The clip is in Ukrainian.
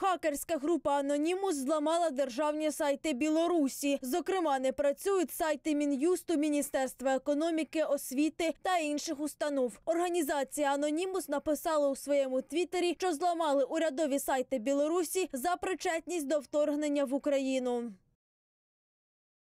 Хакерська група Анонімус зламала державні сайти Білорусі. Зокрема, не працюють сайти мін'юсту, міністерства економіки, освіти та інших установ. Організація Анонімус написала у своєму твіттері, що зламали урядові сайти Білорусі за причетність до вторгнення в Україну.